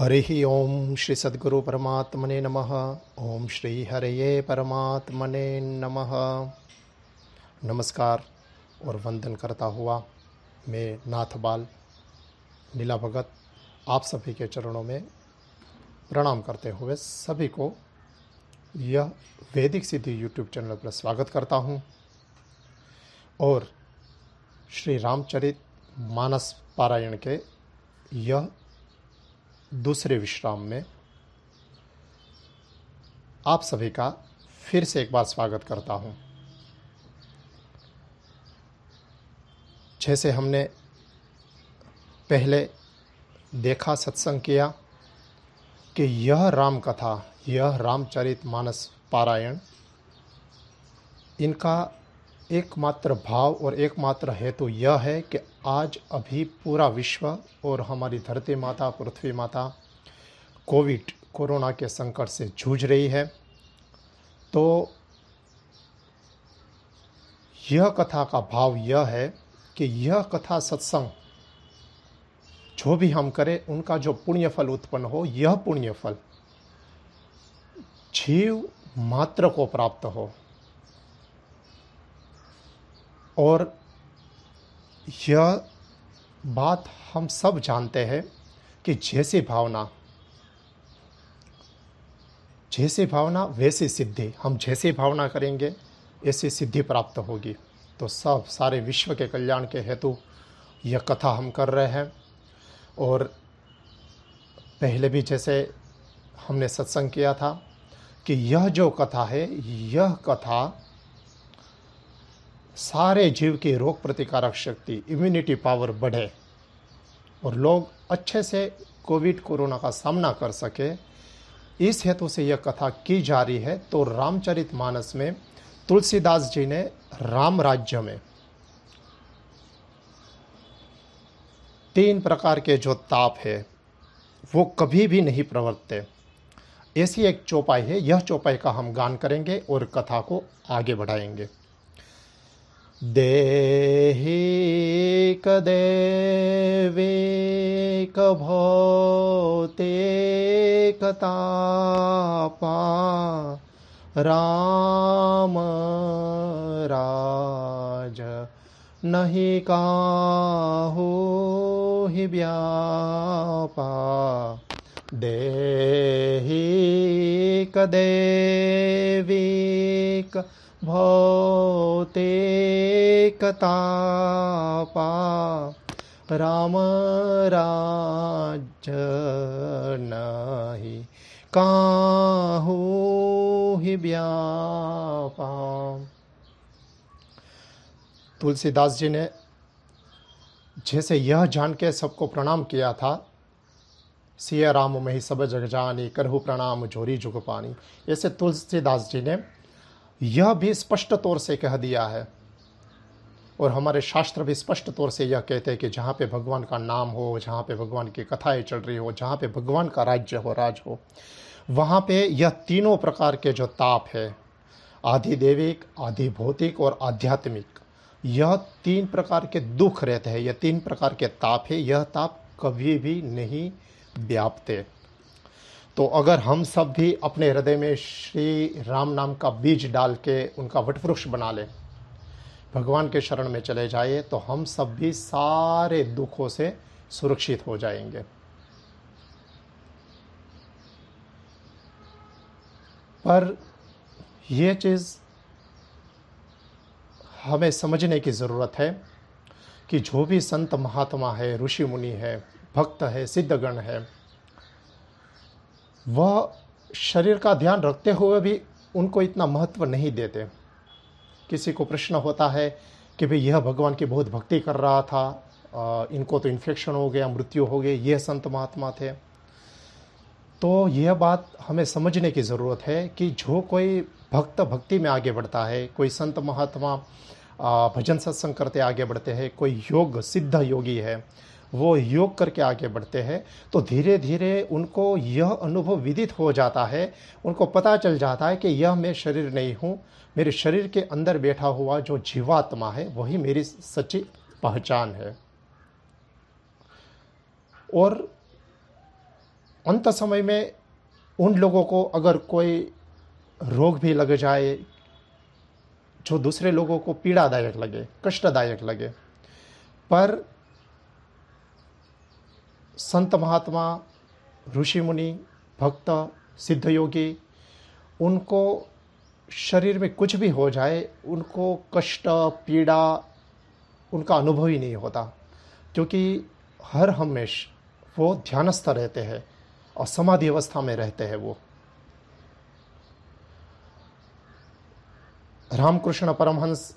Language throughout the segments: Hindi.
ही ओम श्री सद्गुरु परमात्मने नमः ओम श्री हरये परमात्मने नमः नमस्कार और वंदन करता हुआ मैं नाथ बाल नीला भगत आप सभी के चरणों में प्रणाम करते हुए सभी को यह वैदिक सिद्धि यूट्यूब चैनल पर स्वागत करता हूं और श्री रामचरित मानस पारायण के यह दूसरे विश्राम में आप सभी का फिर से एक बार स्वागत करता हूं। जैसे हमने पहले देखा सत्संग किया कि यह राम कथा यह रामचरित मानस पारायण इनका एकमात्र भाव और एकमात्र हेतु तो यह है कि आज अभी पूरा विश्व और हमारी धरती माता पृथ्वी माता कोविड कोरोना के संकट से जूझ रही है तो यह कथा का भाव यह है कि यह कथा सत्संग जो भी हम करें उनका जो पुण्य फल उत्पन्न हो यह पुण्य फल जीव मात्र को प्राप्त हो और यह बात हम सब जानते हैं कि जैसे भावना जैसे भावना वैसे सिद्धि हम जैसे भावना करेंगे ऐसी सिद्धि प्राप्त होगी तो सब सारे विश्व के कल्याण के हेतु यह कथा हम कर रहे हैं और पहले भी जैसे हमने सत्संग किया था कि यह जो कथा है यह कथा सारे जीव की रोग प्रतिकारक शक्ति इम्यूनिटी पावर बढ़े और लोग अच्छे से कोविड कोरोना का सामना कर सके इस हेतु से यह कथा की जा रही है तो रामचरित मानस में तुलसीदास जी ने राम राज्य में तीन प्रकार के जो ताप है वो कभी भी नहीं प्रवर्तते ऐसी एक चौपाई है यह चौपाई का हम गान करेंगे और कथा को आगे बढ़ाएंगे देहिकदेवेकभौतेकतापा राम राज नहीं काहू ही व्यापा देहीक देवीक भौतिकतापा राम राज्य नहि ही व्यापा तुलसीदास जी ने जैसे यह जान के सबको प्रणाम किया था सिय राम मही सब जग जानी करहु प्रणाम झोरी जुग पानी ऐसे तुलसीदास जी ने यह भी स्पष्ट तौर से कह दिया है और हमारे शास्त्र भी स्पष्ट तौर से यह कहते हैं कि जहाँ पे भगवान का नाम हो जहाँ पे भगवान की कथाएं चल रही हो जहाँ पे भगवान का राज्य हो राज हो वहाँ पे यह तीनों प्रकार के जो ताप है आधि देविक आधि भौतिक और आध्यात्मिक यह तीन प्रकार के दुख रहते हैं यह तीन प्रकार के ताप है यह ताप कभी भी नहीं व्याप्ते तो अगर हम सब भी अपने हृदय में श्री राम नाम का बीज डाल के उनका वटवृक्ष बना लें भगवान के शरण में चले जाए तो हम सब भी सारे दुखों से सुरक्षित हो जाएंगे पर यह चीज़ हमें समझने की ज़रूरत है कि जो भी संत महात्मा है ऋषि मुनि है भक्त है सिद्धगण है वह शरीर का ध्यान रखते हुए भी उनको इतना महत्व नहीं देते किसी को प्रश्न होता है कि भाई यह भगवान की बहुत भक्ति कर रहा था इनको तो इन्फेक्शन हो गया मृत्यु हो गई यह संत महात्मा थे तो यह बात हमें समझने की ज़रूरत है कि जो कोई भक्त भक्ति में आगे बढ़ता है कोई संत महात्मा भजन सत्संग करते आगे बढ़ते हैं कोई योग सिद्ध योगी है वो योग करके आगे बढ़ते हैं तो धीरे धीरे उनको यह अनुभव विदित हो जाता है उनको पता चल जाता है कि यह मैं शरीर नहीं हूँ मेरे शरीर के अंदर बैठा हुआ जो जीवात्मा है वही मेरी सच्ची पहचान है और अंत समय में उन लोगों को अगर कोई रोग भी लग जाए जो दूसरे लोगों को पीड़ादायक लगे कष्टदायक लगे पर संत महात्मा ऋषि मुनि भक्त सिद्ध योगी उनको शरीर में कुछ भी हो जाए उनको कष्ट पीड़ा उनका अनुभव ही नहीं होता क्योंकि हर हमेश वो ध्यानस्थ रहते हैं और समाधि अवस्था में रहते हैं वो रामकृष्ण परमहंस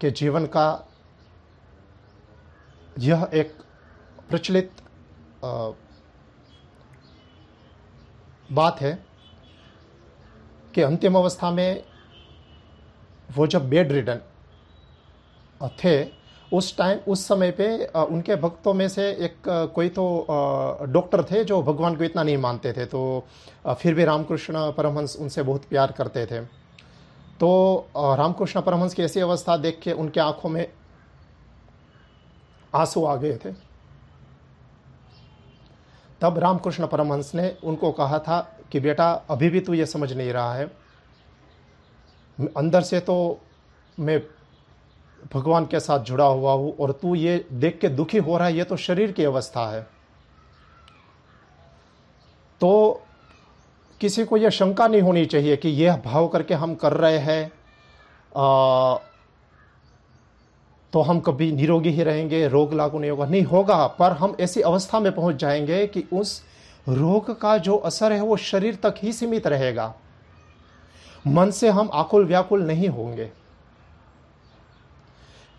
के जीवन का यह एक प्रचलित बात है कि अंतिम अवस्था में वो जब बेड रिडन थे उस टाइम उस समय पे उनके भक्तों में से एक कोई तो डॉक्टर थे जो भगवान को इतना नहीं मानते थे तो फिर भी रामकृष्ण परमहंस उनसे बहुत प्यार करते थे तो रामकृष्ण परमहंस की ऐसी अवस्था देख के उनके आंखों में आंसू आ गए थे तब रामकृष्ण परमहंस ने उनको कहा था कि बेटा अभी भी तू ये समझ नहीं रहा है अंदर से तो मैं भगवान के साथ जुड़ा हुआ हूँ और तू ये देख के दुखी हो रहा है ये तो शरीर की अवस्था है तो किसी को यह शंका नहीं होनी चाहिए कि यह भाव करके हम कर रहे हैं तो हम कभी निरोगी ही रहेंगे रोग लागू नहीं होगा नहीं होगा पर हम ऐसी अवस्था में पहुंच जाएंगे कि उस रोग का जो असर है वो शरीर तक ही सीमित रहेगा मन से हम आकुल व्याकुल नहीं होंगे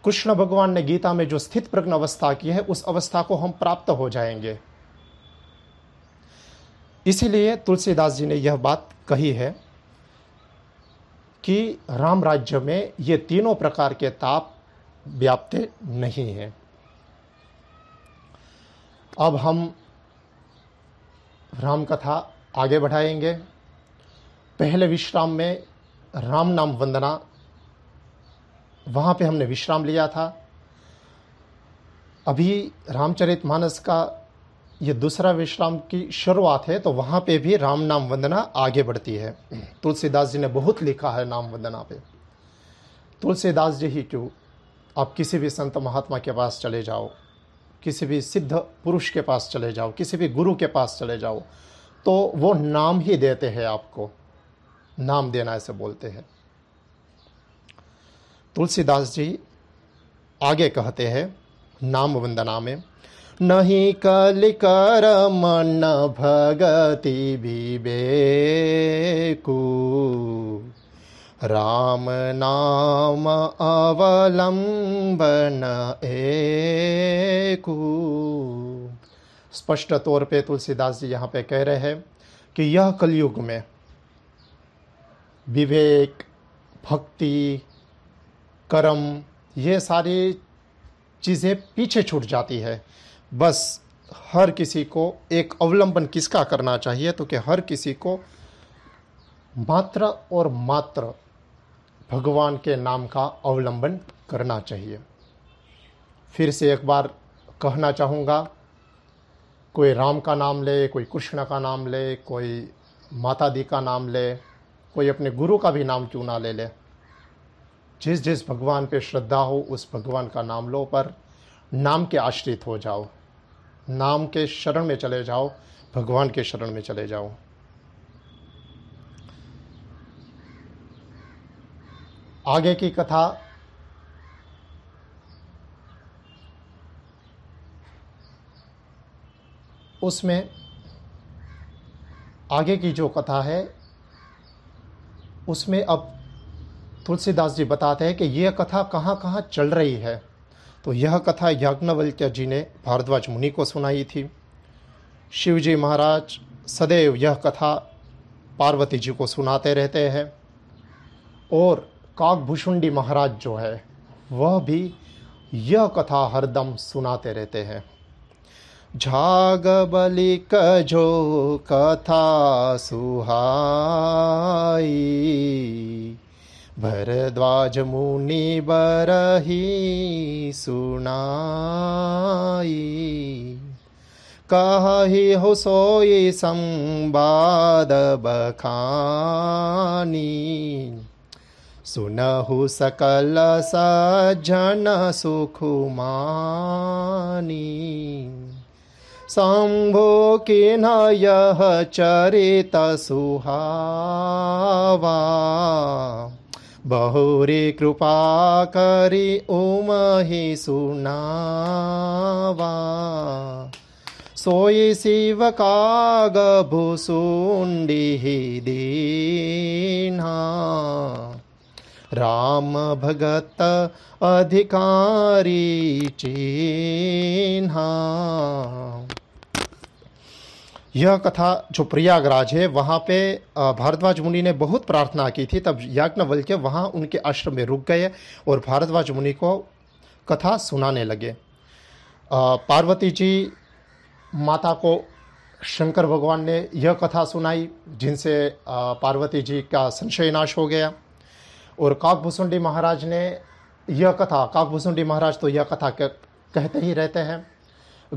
कृष्ण भगवान ने गीता में जो स्थित प्रज्ञ अवस्था की है उस अवस्था को हम प्राप्त हो जाएंगे इसीलिए तुलसीदास जी ने यह बात कही है कि राम राज्य में ये तीनों प्रकार के ताप व्याप्त नहीं है अब हम राम कथा आगे बढ़ाएंगे पहले विश्राम में राम नाम वंदना वहाँ पे हमने विश्राम लिया था अभी रामचरित मानस का ये दूसरा विश्राम की शुरुआत है तो वहाँ पे भी राम नाम वंदना आगे बढ़ती है तुलसीदास जी ने बहुत लिखा है नाम वंदना पे तुलसीदास जी ही क्यों आप किसी भी संत महात्मा के पास चले जाओ किसी भी सिद्ध पुरुष के पास चले जाओ किसी भी गुरु के पास चले जाओ तो वो नाम ही देते हैं आपको नाम देना ऐसे बोलते हैं तुलसीदास जी आगे कहते हैं नाम वंदना में नहीं कर मन भगति बेकू राम नाम अवलंबन एकु स्पष्ट तौर पे तुलसीदास जी यहाँ पे कह रहे हैं कि यह कलयुग में विवेक भक्ति कर्म ये सारी चीज़ें पीछे छूट जाती है बस हर किसी को एक अवलंबन किसका करना चाहिए तो कि हर किसी को मात्र और मात्र भगवान के नाम का अवलंबन करना चाहिए फिर से एक बार कहना चाहूँगा कोई राम का नाम ले कोई कृष्ण का नाम ले कोई माता दी का नाम ले कोई अपने गुरु का भी नाम क्यों ना ले ले जिस जिस भगवान पे श्रद्धा हो उस भगवान का नाम लो पर नाम के आश्रित हो जाओ नाम के शरण में चले जाओ भगवान के शरण में चले जाओ आगे की कथा उसमें आगे की जो कथा है उसमें अब तुलसीदास जी बताते हैं कि यह कथा कहाँ कहाँ चल रही है तो यह कथा याज्ञवल्क्य जी ने भारद्वाज मुनि को सुनाई थी शिवजी महाराज सदैव यह कथा पार्वती जी को सुनाते रहते हैं और काकभूषुंडी महाराज जो है वह भी यह कथा हरदम सुनाते रहते हैं झाग बलिक जो कथा सुहाई भरद्वाज मुनि बरही सुनाई कही हो सोई संवाद बखानी सुनहु सकल सज्जन सुखुमानी शम्भो किन्ह यः चरित सुहावा बहुरे कृपा करि उमहि सुनावा सोई शिव कागभुसुण्डिः दीना राम भगत अधिकारी चिन्हा यह कथा जो प्रयागराज है वहाँ पे भारद्वाज मुनि ने बहुत प्रार्थना की थी तब के वहाँ उनके आश्रम में रुक गए और भारद्वाज मुनि को कथा सुनाने लगे पार्वती जी माता को शंकर भगवान ने यह कथा सुनाई जिनसे पार्वती जी का संशय नाश हो गया और काकभूसुंडी महाराज ने यह कथा काकभूसुंडी महाराज तो यह कथा कहते ही रहते हैं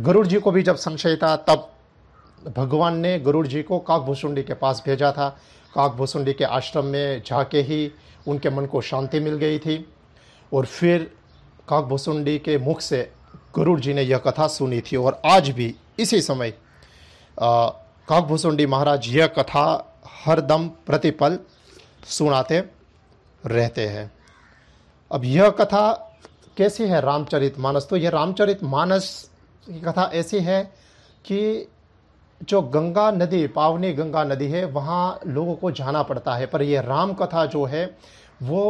गरुड़ जी को भी जब संशय था तब भगवान ने गरुड़ जी को काकभूसुंडी के पास भेजा था काकभूसुंडी के आश्रम में जाके ही उनके मन को शांति मिल गई थी और फिर काकभूसुंडी के मुख से गरुड़ जी ने यह कथा सुनी थी और आज भी इसी समय काकभूसुंडी महाराज यह कथा हरदम प्रतिपल सुनाते रहते हैं अब यह कथा कैसी है रामचरित मानस तो यह रामचरित मानस की कथा ऐसी है कि जो गंगा नदी पावनी गंगा नदी है वहाँ लोगों को जाना पड़ता है पर यह राम कथा जो है वो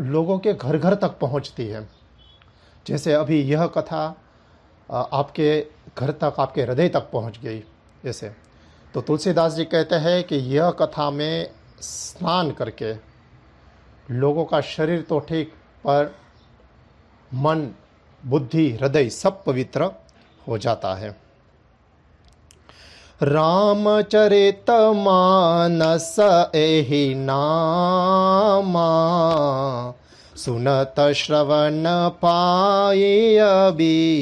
लोगों के घर घर तक पहुँचती है जैसे अभी यह कथा आपके घर तक आपके हृदय तक पहुँच गई ऐसे तो तुलसीदास जी कहते हैं कि यह कथा में स्नान करके लोगों का शरीर तो ठीक पर मन बुद्धि हृदय सब पवित्र हो जाता है रामचरित मानस एहि नामा सुनत श्रवण पाय विश्रामा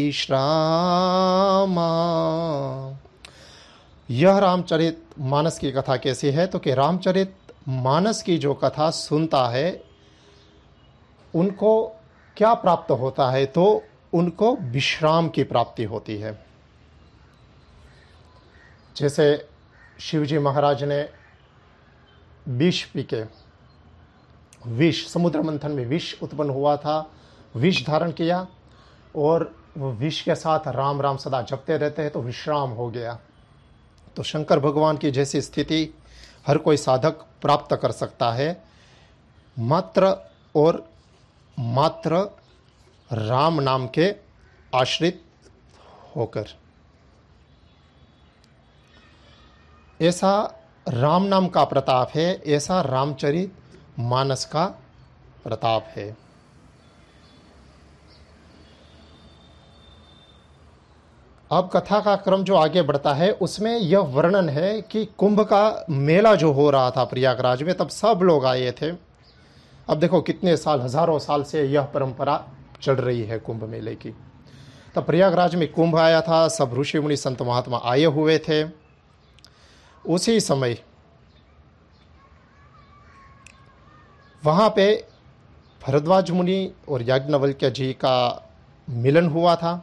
यह रामचरित मानस की कथा कैसी है तो कि रामचरित मानस की जो कथा सुनता है उनको क्या प्राप्त होता है तो उनको विश्राम की प्राप्ति होती है जैसे शिवजी महाराज ने विष पी के विष समुद्र मंथन में विष उत्पन्न हुआ था विष धारण किया और वो विष के साथ राम राम सदा जपते रहते हैं तो विश्राम हो गया तो शंकर भगवान की जैसी स्थिति हर कोई साधक प्राप्त कर सकता है मात्र और मात्र राम नाम के आश्रित होकर ऐसा राम नाम का प्रताप है ऐसा रामचरित मानस का प्रताप है अब कथा का क्रम जो आगे बढ़ता है उसमें यह वर्णन है कि कुंभ का मेला जो हो रहा था प्रयागराज में तब सब लोग आए थे अब देखो कितने साल हजारों साल से यह परंपरा चल रही है कुंभ मेले की तब प्रयागराज में कुंभ आया था सब ऋषि मुनि संत महात्मा आए हुए थे उसी समय वहाँ पे भरद्वाज मुनि और याज्ञवल्क्य जी का मिलन हुआ था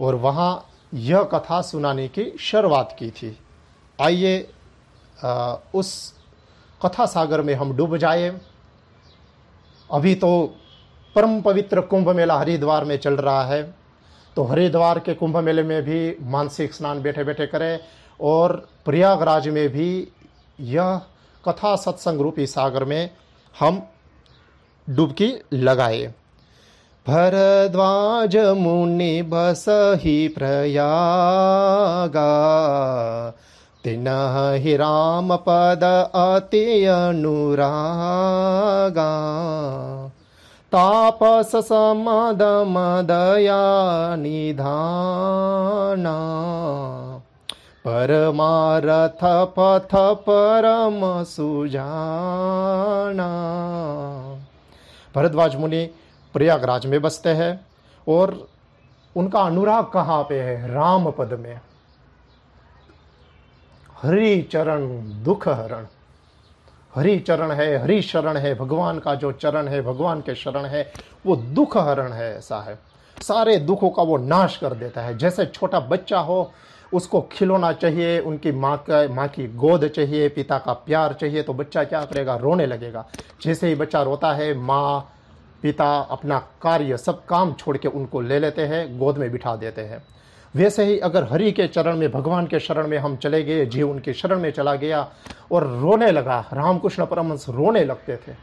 और वहाँ यह कथा सुनाने की शुरुआत की थी आइए उस कथा सागर में हम डूब जाए अभी तो परम पवित्र कुंभ मेला हरिद्वार में चल रहा है तो हरिद्वार के कुंभ मेले में भी मानसिक स्नान बैठे बैठे करें और प्रयागराज में भी यह कथा सत्संग रूपी सागर में हम डुबकी लगाए भरद्वाज मुनि बसहि प्रयागा तिनः हि पद अति अनुरागा तापस समद मदया निधाना परमारथ पथ परम सुजाना भरद्वाज मुनि प्रयागराज में बसते हैं और उनका अनुराग कहाँ पे है राम पद में हरि चरण दुख हरण हरि चरण है हरि शरण है भगवान का जो चरण है भगवान के शरण है वो दुख हरण है ऐसा है सारे दुखों का वो नाश कर देता है जैसे छोटा बच्चा हो उसको खिलौना चाहिए उनकी माँ का माँ की गोद चाहिए पिता का प्यार चाहिए तो बच्चा क्या करेगा रोने लगेगा जैसे ही बच्चा रोता है माँ पिता अपना कार्य सब काम छोड़ के उनको ले लेते हैं गोद में बिठा देते हैं वैसे ही अगर हरि के चरण में भगवान के शरण में हम चले गए जीव उनके शरण में चला गया और रोने लगा रामकृष्ण परमहंस रोने लगते थे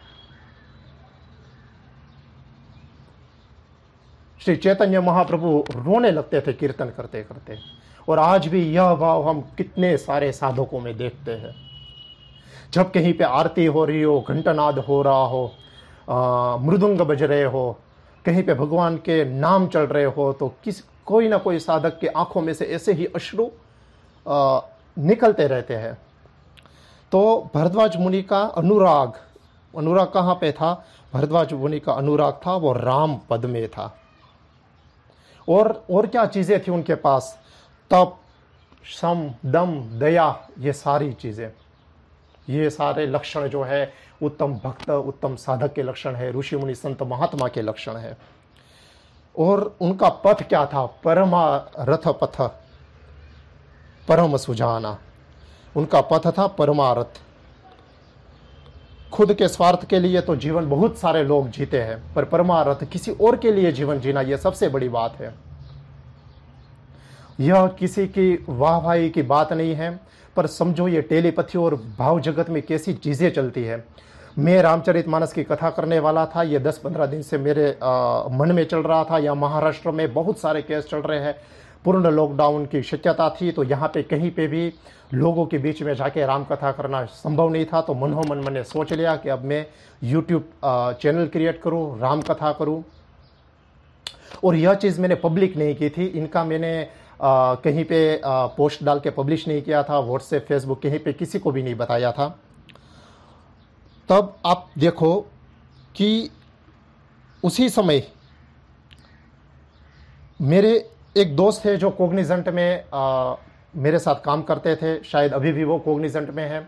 श्री चैतन्य महाप्रभु रोने लगते थे कीर्तन करते करते और आज भी यह भाव हम कितने सारे साधकों में देखते हैं जब कहीं पे आरती हो रही हो घंटनाद हो रहा हो मृदुंग बज रहे हो कहीं पे भगवान के नाम चल रहे हो तो किस कोई ना कोई साधक के आंखों में से ऐसे ही अश्रु निकलते रहते हैं तो भरद्वाज मुनि का अनुराग अनुराग कहाँ पे था भरद्वाज मुनि का अनुराग था वो राम पद में था और और क्या चीज़ें थी उनके पास तप सम दम दया ये सारी चीज़ें ये सारे लक्षण जो है उत्तम भक्त उत्तम साधक के लक्षण है ऋषि मुनि संत महात्मा के लक्षण है और उनका पथ क्या था परमा रथ पथ परम सुजाना उनका पथ था परमारथ खुद के स्वार्थ के लिए तो जीवन बहुत सारे लोग जीते हैं पर परमारथ किसी और के लिए जीवन जीना यह सबसे बड़ी बात है यह किसी की वाहवाही की बात नहीं है पर समझो ये टेलीपथी और भाव जगत में कैसी चीज़ें चलती है मैं रामचरित मानस की कथा करने वाला था ये दस पंद्रह दिन से मेरे आ, मन में चल रहा था या महाराष्ट्र में बहुत सारे केस चल रहे हैं पूर्ण लॉकडाउन की शक्यता थी तो यहाँ पे कहीं पे भी लोगों के बीच में जाके राम कथा करना संभव नहीं था तो मनोमन मैंने सोच लिया कि अब मैं यूट्यूब चैनल क्रिएट करूँ रामकथा करूँ और यह चीज़ मैंने पब्लिक नहीं की थी इनका मैंने आ, कहीं पे आ, पोस्ट डाल के पब्लिश नहीं किया था व्हाट्सएप फेसबुक कहीं पे किसी को भी नहीं बताया था तब आप देखो कि उसी समय मेरे एक दोस्त थे जो कोग्निजेंट में आ, मेरे साथ काम करते थे शायद अभी भी वो कोग्निजेंट में है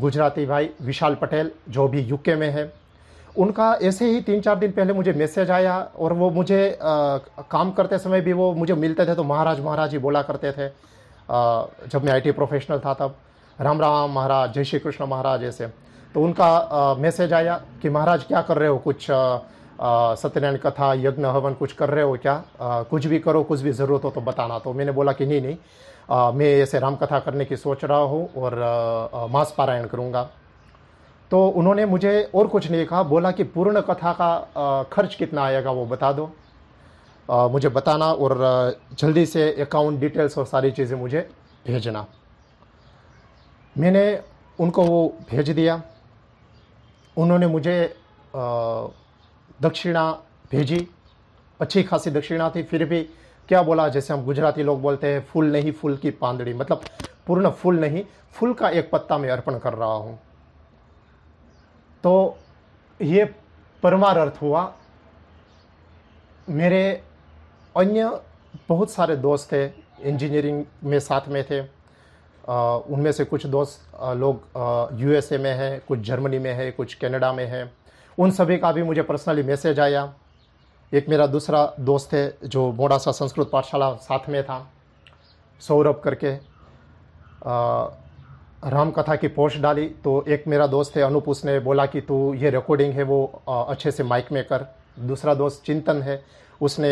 गुजराती भाई विशाल पटेल जो भी यूके में है उनका ऐसे ही तीन चार दिन पहले मुझे मैसेज आया और वो मुझे आ, काम करते समय भी वो मुझे मिलते थे तो महाराज महाराज ही बोला करते थे आ, जब मैं आईटी प्रोफेशनल था तब राम राम महाराज जय श्री कृष्ण महाराज ऐसे तो उनका मैसेज आया कि महाराज क्या कर रहे हो कुछ सत्यनारायण कथा यज्ञ हवन कुछ कर रहे हो क्या आ, कुछ भी करो कुछ भी ज़रूरत हो तो बताना तो मैंने बोला कि नहीं नहीं आ, मैं ऐसे राम कथा करने की सोच रहा हूँ और मांस पारायण करूँगा तो उन्होंने मुझे और कुछ नहीं कहा बोला कि पूर्ण कथा का खर्च कितना आएगा वो बता दो आ, मुझे बताना और जल्दी से अकाउंट डिटेल्स और सारी चीज़ें मुझे भेजना मैंने उनको वो भेज दिया उन्होंने मुझे दक्षिणा भेजी अच्छी खासी दक्षिणा थी फिर भी क्या बोला जैसे हम गुजराती लोग बोलते हैं फूल नहीं फूल की पांदड़ी मतलब पूर्ण फूल नहीं फूल का एक पत्ता मैं अर्पण कर रहा हूँ तो ये अर्थ हुआ मेरे अन्य बहुत सारे दोस्त थे इंजीनियरिंग में साथ में थे उनमें से कुछ दोस्त लोग यूएसए में है कुछ जर्मनी में है कुछ कनाडा में है उन सभी का भी मुझे पर्सनली मैसेज आया एक मेरा दूसरा दोस्त है जो मोड़ा सा संस्कृत पाठशाला साथ में था सौरभ करके राम कथा की पोस्ट डाली तो एक मेरा दोस्त है अनूप उसने बोला कि तू ये रिकॉर्डिंग है वो अच्छे से माइक में कर दूसरा दोस्त चिंतन है उसने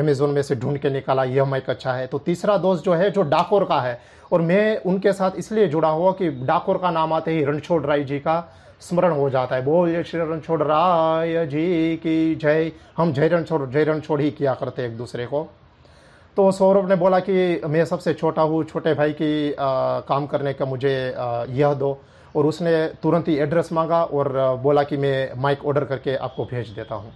अमेजोन में से ढूंढ के निकाला यह माइक अच्छा है तो तीसरा दोस्त जो है जो डाकोर का है और मैं उनके साथ इसलिए जुड़ा हुआ कि डाकोर का नाम आते ही रणछोड़ राय जी का स्मरण हो जाता है बोल श्री रणछोड़ राय जी की जय हम जय रणछोड़ जय रणछोड़ ही किया करते एक दूसरे को तो सौरभ ने बोला कि मैं सबसे छोटा हूँ छोटे भाई की आ, काम करने का मुझे आ, यह दो और उसने तुरंत ही एड्रेस मांगा और बोला कि मैं माइक ऑर्डर करके आपको भेज देता हूँ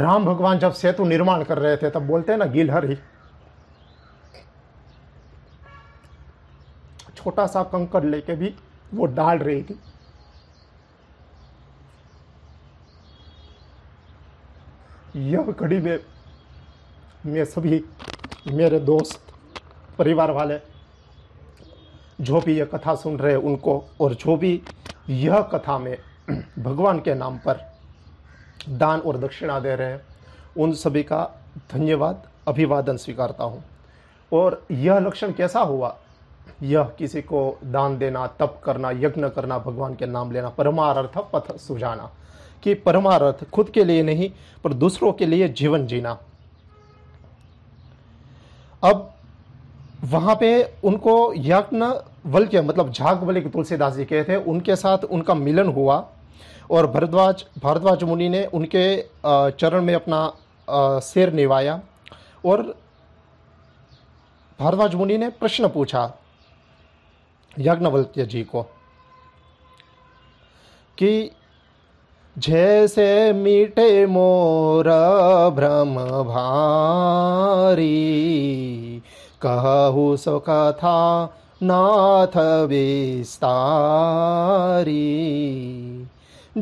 राम भगवान जब सेतु निर्माण कर रहे थे तब बोलते हैं ना ही छोटा सा कंकड़ लेके भी वो डाल रही थी यह घड़ी में मैं सभी मेरे दोस्त परिवार वाले जो भी यह कथा सुन रहे हैं उनको और जो भी यह कथा में भगवान के नाम पर दान और दक्षिणा दे रहे हैं उन सभी का धन्यवाद अभिवादन स्वीकारता हूँ और यह लक्षण कैसा हुआ यह किसी को दान देना तप करना यज्ञ करना भगवान के नाम लेना परमार्थ पथ सुझाना कि परमार्थ खुद के लिए नहीं पर दूसरों के लिए जीवन जीना अब वहाँ पे उनको यज्ञ वल के मतलब झाग वल के तुलसीदास जी कहे थे उनके साथ उनका मिलन हुआ और भरद्वाज भारद्वाज मुनि ने उनके चरण में अपना सिर निभाया और भारद्वाज मुनि ने प्रश्न पूछा यज्ञवल्क्य जी को कि जैसे मीठे मोर भ्रम कथा कहु सुकथा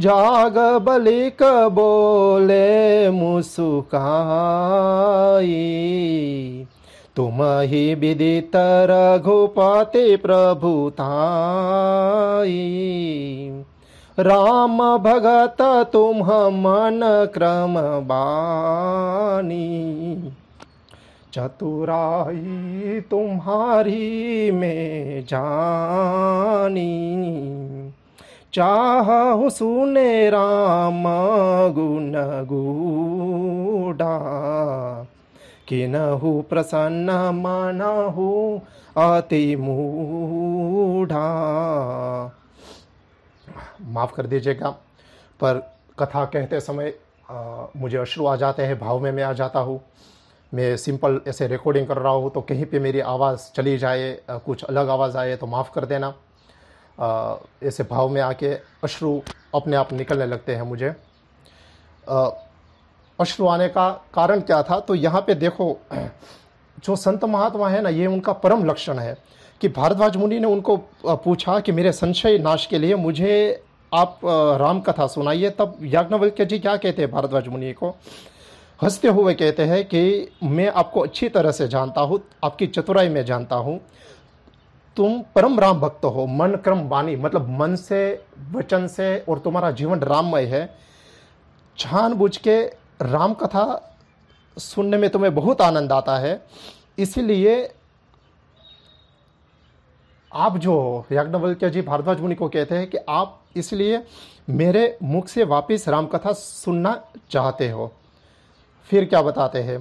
जाग बलिक बोले मुसुकाई तुम ही विदित रघुपति प्रभुताई राम भगत तुम मन क्रम बानी चतुराई तुम्हारी में जानी चाह सुने राम गुण गूढ़ा किनहु प्रसन्न माना हूँ अति मूढ़ा माफ़ कर दीजिएगा पर कथा कहते समय आ, मुझे अश्रु आ जाते हैं भाव में मैं आ जाता हूँ मैं सिंपल ऐसे रिकॉर्डिंग कर रहा हूँ तो कहीं पे मेरी आवाज़ चली जाए कुछ अलग आवाज़ आए तो माफ़ कर देना ऐसे भाव में आके अश्रु अपने आप निकलने लगते हैं मुझे अश्रु आने का कारण क्या था तो यहाँ पे देखो जो संत महात्मा है ना ये उनका परम लक्षण है कि भारद्वाज मुनि ने उनको पूछा कि मेरे संशय नाश के लिए मुझे आप राम कथा सुनाइए तब याज्ञवल्क्य जी क्या कहते हैं भारद्वाज मुनि को हंसते हुए कहते हैं कि मैं आपको अच्छी तरह से जानता हूँ आपकी चतुराई में जानता हूँ तुम परम राम भक्त हो मन क्रम वाणी मतलब मन से वचन से और तुम्हारा जीवन राममय है छान बुझ के राम कथा सुनने में तुम्हें बहुत आनंद आता है इसीलिए आप जो याज्ञवल्क्य जी भारद्वाज मुनि को कहते हैं कि आप इसलिए मेरे मुख से वापस रामकथा सुनना चाहते हो फिर क्या बताते हैं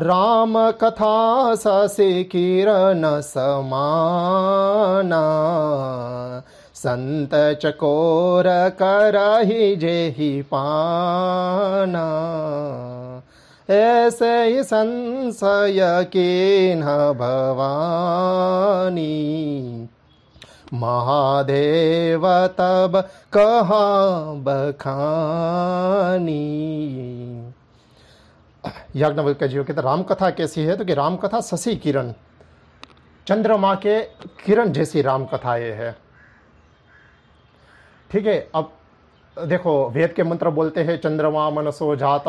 राम कथा ससे किरण समाना संत चकोर करही ही पाना ऐसे ही संशय के न भवानी महादेव तब कहा बखानी याज्ञवल का जीव कहते तो राम कथा कैसी है तो कि राम कथा शशि किरण चंद्रमा के किरण जैसी राम कथा ये है ठीक है अब देखो वेद के मंत्र बोलते हैं चंद्रमा मनसो जात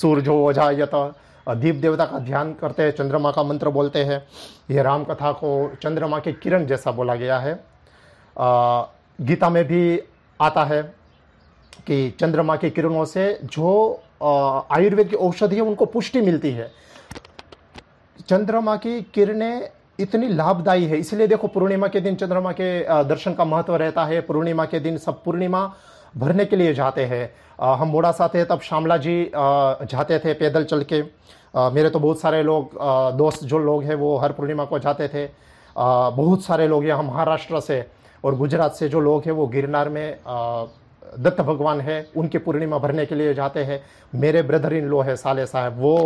सूर्यो जायत दीप देवता का ध्यान करते हैं चंद्रमा का मंत्र बोलते हैं ये राम कथा को चंद्रमा के किरण जैसा बोला गया है आ, गीता में भी आता है कि चंद्रमा के किरणों से जो आयुर्वेद की औषधि है उनको पुष्टि मिलती है चंद्रमा की किरणें इतनी लाभदायी है इसलिए देखो पूर्णिमा के दिन चंद्रमा के दर्शन का महत्व रहता है पूर्णिमा के दिन सब पूर्णिमा भरने के लिए जाते हैं हम मोड़ा थे तब शामला जी जाते थे पैदल चल के मेरे तो बहुत सारे लोग दोस्त जो लोग हैं वो हर पूर्णिमा को जाते थे बहुत सारे लोग यहाँ महाराष्ट्र से और गुजरात से जो लोग हैं वो गिरनार में दत्त भगवान है उनकी पूर्णिमा भरने के लिए जाते हैं मेरे ब्रदर इन लो है साले साहब वो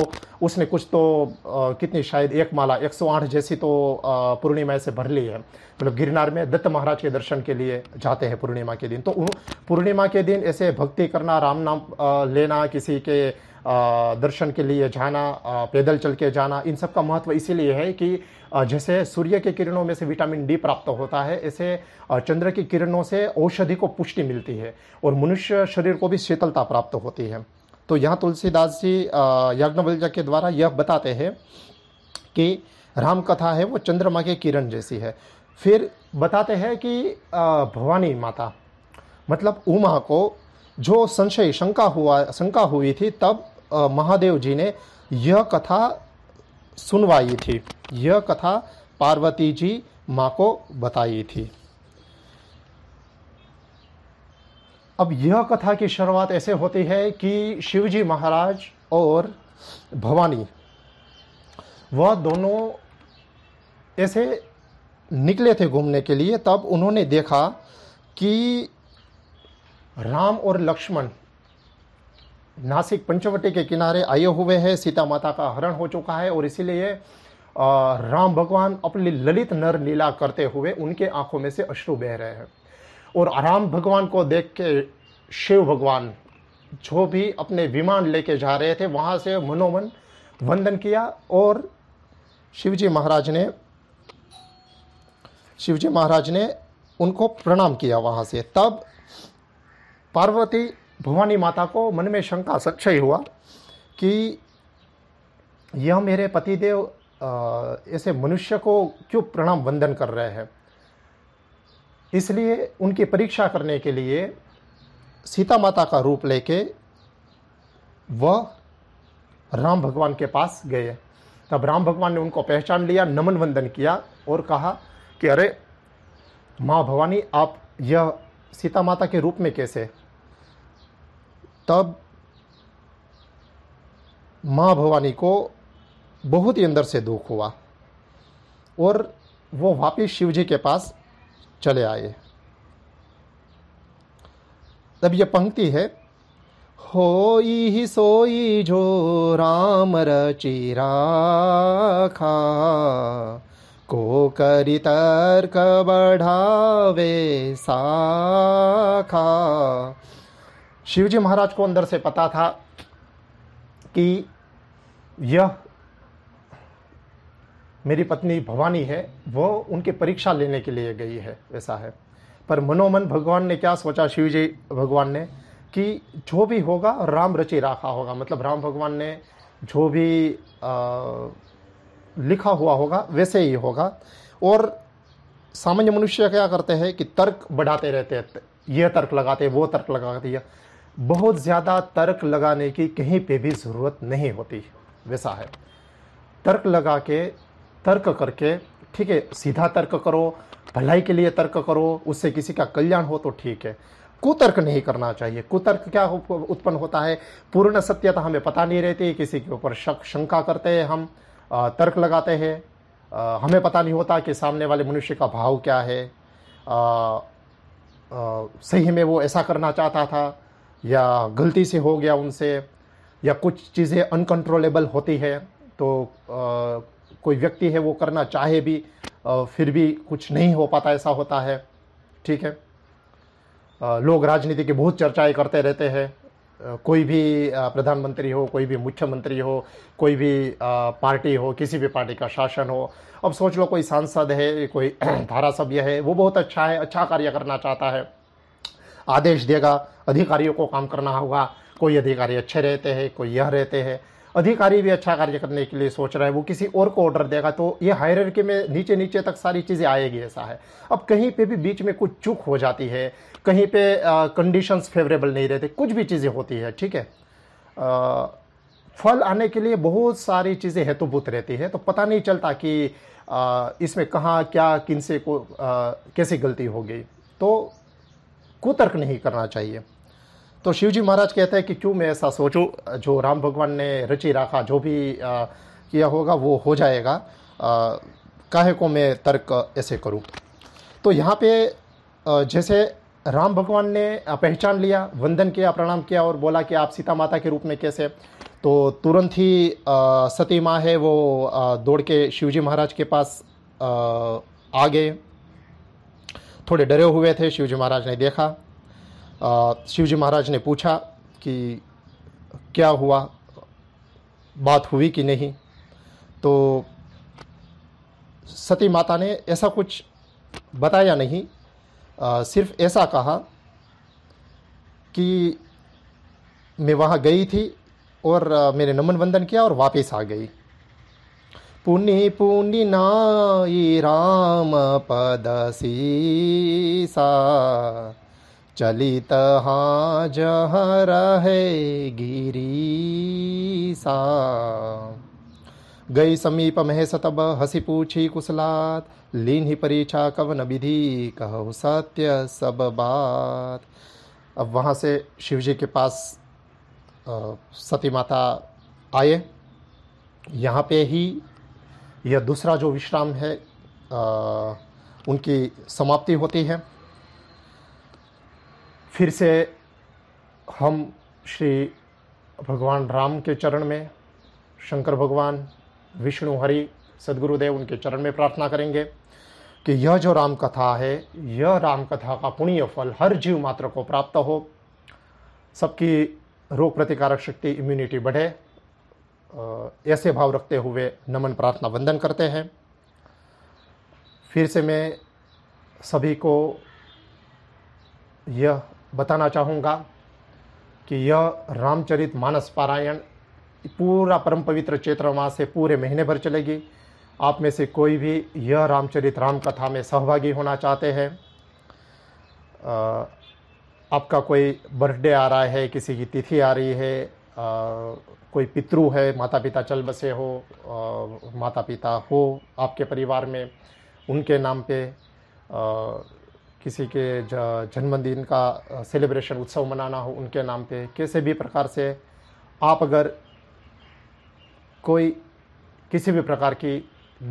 उसने कुछ तो आ, कितनी शायद एक माला 108 जैसी तो पूर्णिमा से भर ली है मतलब गिरनार में दत्त महाराज के दर्शन के लिए जाते हैं पूर्णिमा के दिन तो पूर्णिमा के दिन ऐसे भक्ति करना राम नाम लेना किसी के दर्शन के लिए जाना पैदल चल के जाना इन सब का महत्व इसीलिए है कि जैसे सूर्य के किरणों में से विटामिन डी प्राप्त होता है ऐसे चंद्र की किरणों से औषधि को पुष्टि मिलती है और मनुष्य शरीर को भी शीतलता प्राप्त होती है तो यहाँ तुलसीदास जी याज्ञवल्क्य के द्वारा यह बताते हैं कि राम कथा है वो चंद्रमा के किरण जैसी है फिर बताते हैं कि भवानी माता मतलब उमा को जो संशय शंका हुआ शंका हुई थी तब महादेव जी ने यह कथा सुनवाई थी यह कथा पार्वती जी माँ को बताई थी अब यह कथा की शुरुआत ऐसे होती है कि शिवजी महाराज और भवानी वह दोनों ऐसे निकले थे घूमने के लिए तब उन्होंने देखा कि राम और लक्ष्मण नासिक पंचवटी के किनारे आए हुए हैं सीता माता का हरण हो चुका है और इसीलिए राम भगवान अपनी ललित नर लीला करते हुए उनके आंखों में से अश्रु बह रहे हैं और राम भगवान को देख के शिव भगवान जो भी अपने विमान लेके जा रहे थे वहाँ से मनोमन वंदन किया और शिवजी महाराज ने शिवजी महाराज ने उनको प्रणाम किया वहाँ से तब पार्वती भवानी माता को मन में शंका सक्षय हुआ कि यह मेरे पतिदेव ऐसे मनुष्य को क्यों प्रणाम वंदन कर रहे हैं इसलिए उनकी परीक्षा करने के लिए सीता माता का रूप लेके वह राम भगवान के पास गए तब राम भगवान ने उनको पहचान लिया नमन वंदन किया और कहा कि अरे माँ भवानी आप यह सीता माता के रूप में कैसे तब माँ भवानी को बहुत ही अंदर से दुख हुआ और वो वापिस शिव जी के पास चले आए तब ये पंक्ति है हो ही सोई जो राम रची राखा को करी तर्क बढ़ावे साखा शिवजी महाराज को अंदर से पता था कि यह मेरी पत्नी भवानी है वो उनकी परीक्षा लेने के लिए गई है ऐसा है पर मनोमन भगवान ने क्या सोचा शिव जी भगवान ने कि जो भी होगा राम रचि रखा होगा मतलब राम भगवान ने जो भी आ, लिखा हुआ होगा वैसे ही होगा और सामान्य मनुष्य क्या करते हैं कि तर्क बढ़ाते रहते हैं ये तर्क लगाते वो तर्क लगाते हैं बहुत ज़्यादा तर्क लगाने की कहीं पे भी ज़रूरत नहीं होती वैसा है तर्क लगा के तर्क करके ठीक है सीधा तर्क करो भलाई के लिए तर्क करो उससे किसी का कल्याण हो तो ठीक है कुतर्क नहीं करना चाहिए कुतर्क क्या उत्पन्न होता है पूर्ण सत्यता तो हमें पता नहीं रहती किसी के ऊपर शक शंका करते हैं हम तर्क लगाते हैं हमें पता नहीं होता कि सामने वाले मनुष्य का भाव क्या है आ, आ, सही में वो ऐसा करना चाहता था या गलती से हो गया उनसे या कुछ चीज़ें अनकंट्रोलेबल होती है तो आ, कोई व्यक्ति है वो करना चाहे भी आ, फिर भी कुछ नहीं हो पाता ऐसा होता है ठीक है आ, लोग राजनीति की बहुत चर्चाएं करते रहते हैं कोई भी प्रधानमंत्री हो कोई भी मुख्यमंत्री हो कोई भी पार्टी हो किसी भी पार्टी का शासन हो अब सोच लो कोई सांसद है कोई धारा सभ्य है वो बहुत अच्छा है अच्छा कार्य करना चाहता है आदेश देगा अधिकारियों को काम करना होगा कोई अधिकारी अच्छे रहते हैं कोई यह रहते हैं अधिकारी भी अच्छा कार्य करने के लिए सोच रहा है वो किसी और को ऑर्डर देगा तो ये के में नीचे नीचे तक सारी चीज़ें आएगी ऐसा है अब कहीं पे भी बीच में कुछ चूक हो जाती है कहीं पे कंडीशंस फेवरेबल नहीं रहते कुछ भी चीज़ें होती है ठीक है फल आने के लिए बहुत सारी चीज़ें हेतुभूत रहती है तो पता नहीं चलता कि आ, इसमें कहाँ क्या किन से को आ, कैसी गलती हो गई तो कुतर्क नहीं करना चाहिए तो शिवजी महाराज कहते हैं कि क्यों मैं ऐसा सोचूं जो राम भगवान ने रचि रखा जो भी आ, किया होगा वो हो जाएगा काहे को मैं तर्क ऐसे करूं तो यहाँ पे जैसे राम भगवान ने पहचान लिया वंदन किया प्रणाम किया और बोला कि आप सीता माता के रूप में कैसे तो तुरंत ही सती माँ है वो दौड़ के शिवजी महाराज के पास आ गए थोड़े डरे हुए थे शिवजी महाराज ने देखा शिवजी महाराज ने पूछा कि क्या हुआ बात हुई कि नहीं तो सती माता ने ऐसा कुछ बताया नहीं आ, सिर्फ ऐसा कहा कि मैं वहाँ गई थी और मैंने नमन वंदन किया और वापस आ गई पुनि पुनि नाई राम पद सीसा चलित हाँ जह रहे गिरीसा गई समीप मह सतब हसी पूछी कुशलात लीन ही परीक्षा कवन विधि कहो सत्य सब बात अब वहाँ से शिव जी के पास सती माता आए यहाँ पे ही यह दूसरा जो विश्राम है आ, उनकी समाप्ति होती है फिर से हम श्री भगवान राम के चरण में शंकर भगवान विष्णु हरि सदगुरुदेव उनके चरण में प्रार्थना करेंगे कि यह जो राम कथा है यह राम कथा का पुण्य फल हर जीव मात्र को प्राप्त हो सबकी रोग प्रतिकारक शक्ति इम्यूनिटी बढ़े ऐसे भाव रखते हुए नमन प्रार्थना वंदन करते हैं फिर से मैं सभी को यह बताना चाहूँगा कि यह रामचरित मानस पारायण पूरा परम पवित्र चैत्र माह से पूरे महीने भर चलेगी आप में से कोई भी यह रामचरित राम कथा में सहभागी होना चाहते हैं आपका कोई बर्थडे आ रहा है किसी की तिथि आ रही है कोई पितरु है माता पिता चल बसे हो आ, माता पिता हो आपके परिवार में उनके नाम पे आ, किसी के जन्मदिन का सेलिब्रेशन उत्सव मनाना हो उनके नाम पे कैसे भी प्रकार से आप अगर कोई किसी भी प्रकार की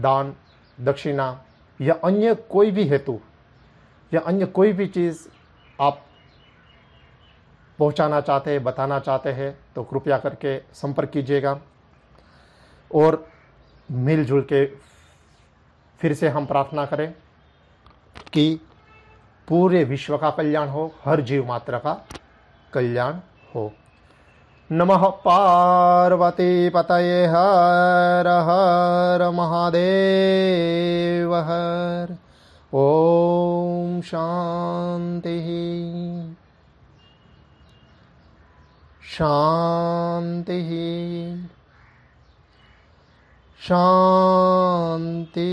दान दक्षिणा या अन्य कोई भी हेतु या अन्य कोई भी चीज़ आप पहुंचाना चाहते हैं बताना चाहते हैं तो कृपया करके संपर्क कीजिएगा और मिलजुल के फिर से हम प्रार्थना करें कि पूरे विश्व का कल्याण हो हर जीव मात्र का कल्याण हो नमः पार्वती पतये हर हर महादेव हर ओम शांति शांति शांति